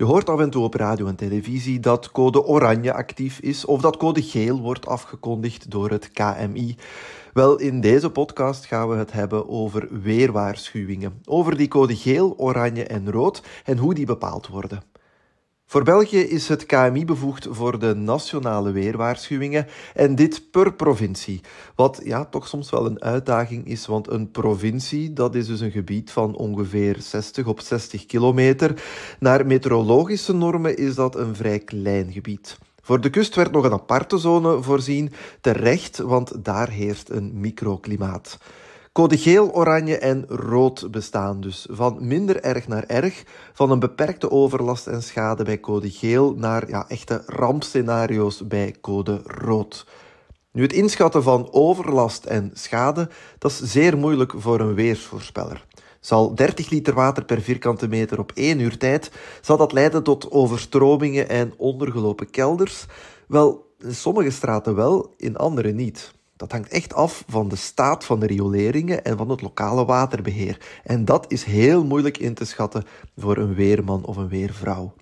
Je hoort af en toe op radio en televisie dat code oranje actief is of dat code geel wordt afgekondigd door het KMI. Wel, in deze podcast gaan we het hebben over weerwaarschuwingen. Over die code geel, oranje en rood en hoe die bepaald worden. Voor België is het KMI bevoegd voor de nationale weerwaarschuwingen en dit per provincie. Wat ja, toch soms wel een uitdaging is, want een provincie dat is dus een gebied van ongeveer 60 op 60 kilometer. Naar meteorologische normen is dat een vrij klein gebied. Voor de kust werd nog een aparte zone voorzien, terecht, want daar heerst een microklimaat. Code geel, oranje en rood bestaan dus van minder erg naar erg, van een beperkte overlast en schade bij code geel naar ja, echte rampscenario's bij code rood. Nu, het inschatten van overlast en schade, dat is zeer moeilijk voor een weersvoorspeller. Zal 30 liter water per vierkante meter op één uur tijd, zal dat leiden tot overstromingen en ondergelopen kelders? Wel, in sommige straten wel, in andere niet. Dat hangt echt af van de staat van de rioleringen en van het lokale waterbeheer. En dat is heel moeilijk in te schatten voor een weerman of een weervrouw.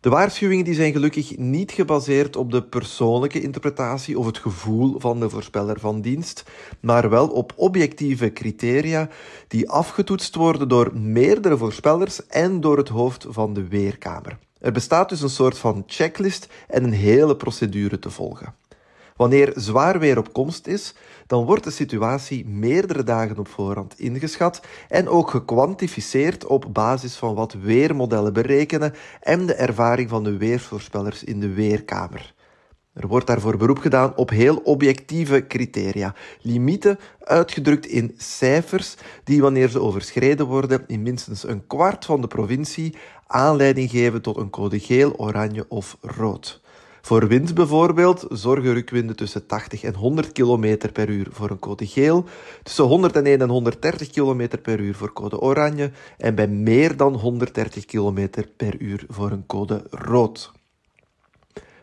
De waarschuwingen die zijn gelukkig niet gebaseerd op de persoonlijke interpretatie of het gevoel van de voorspeller van dienst, maar wel op objectieve criteria die afgetoetst worden door meerdere voorspellers en door het hoofd van de Weerkamer. Er bestaat dus een soort van checklist en een hele procedure te volgen. Wanneer zwaar weer op komst is, dan wordt de situatie meerdere dagen op voorhand ingeschat en ook gekwantificeerd op basis van wat weermodellen berekenen en de ervaring van de weersvoorspellers in de weerkamer. Er wordt daarvoor beroep gedaan op heel objectieve criteria, limieten uitgedrukt in cijfers die wanneer ze overschreden worden in minstens een kwart van de provincie aanleiding geven tot een code geel, oranje of rood. Voor wind bijvoorbeeld zorgen rukwinden tussen 80 en 100 km per uur voor een code geel, tussen 101 en 130 km per uur voor code oranje en bij meer dan 130 km per uur voor een code rood.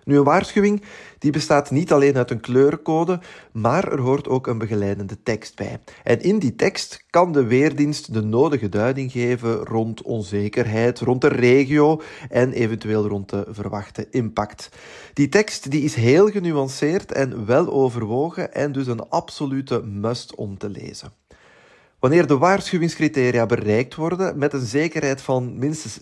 Nu, een waarschuwing die bestaat niet alleen uit een kleurcode, maar er hoort ook een begeleidende tekst bij. En in die tekst kan de weerdienst de nodige duiding geven rond onzekerheid, rond de regio en eventueel rond de verwachte impact. Die tekst die is heel genuanceerd en wel overwogen en dus een absolute must om te lezen. Wanneer de waarschuwingscriteria bereikt worden met een zekerheid van minstens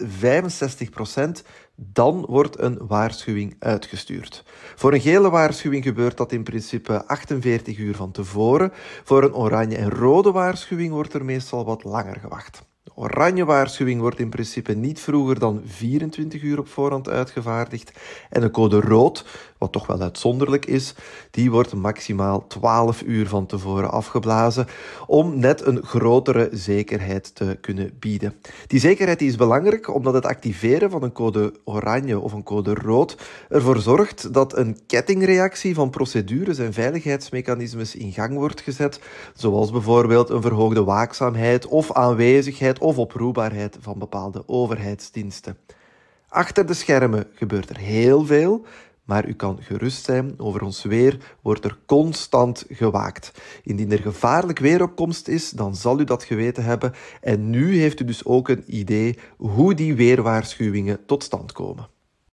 65%, dan wordt een waarschuwing uitgestuurd. Voor een gele waarschuwing gebeurt dat in principe 48 uur van tevoren. Voor een oranje en rode waarschuwing wordt er meestal wat langer gewacht. De oranje waarschuwing wordt in principe niet vroeger dan 24 uur op voorhand uitgevaardigd. En de code rood, wat toch wel uitzonderlijk is, die wordt maximaal 12 uur van tevoren afgeblazen om net een grotere zekerheid te kunnen bieden. Die zekerheid is belangrijk omdat het activeren van een code oranje of een code rood ervoor zorgt dat een kettingreactie van procedures en veiligheidsmechanismes in gang wordt gezet, zoals bijvoorbeeld een verhoogde waakzaamheid of aanwezigheid of oproepbaarheid van bepaalde overheidsdiensten. Achter de schermen gebeurt er heel veel, maar u kan gerust zijn, over ons weer wordt er constant gewaakt. Indien er gevaarlijk weer op komst is, dan zal u dat geweten hebben en nu heeft u dus ook een idee hoe die weerwaarschuwingen tot stand komen.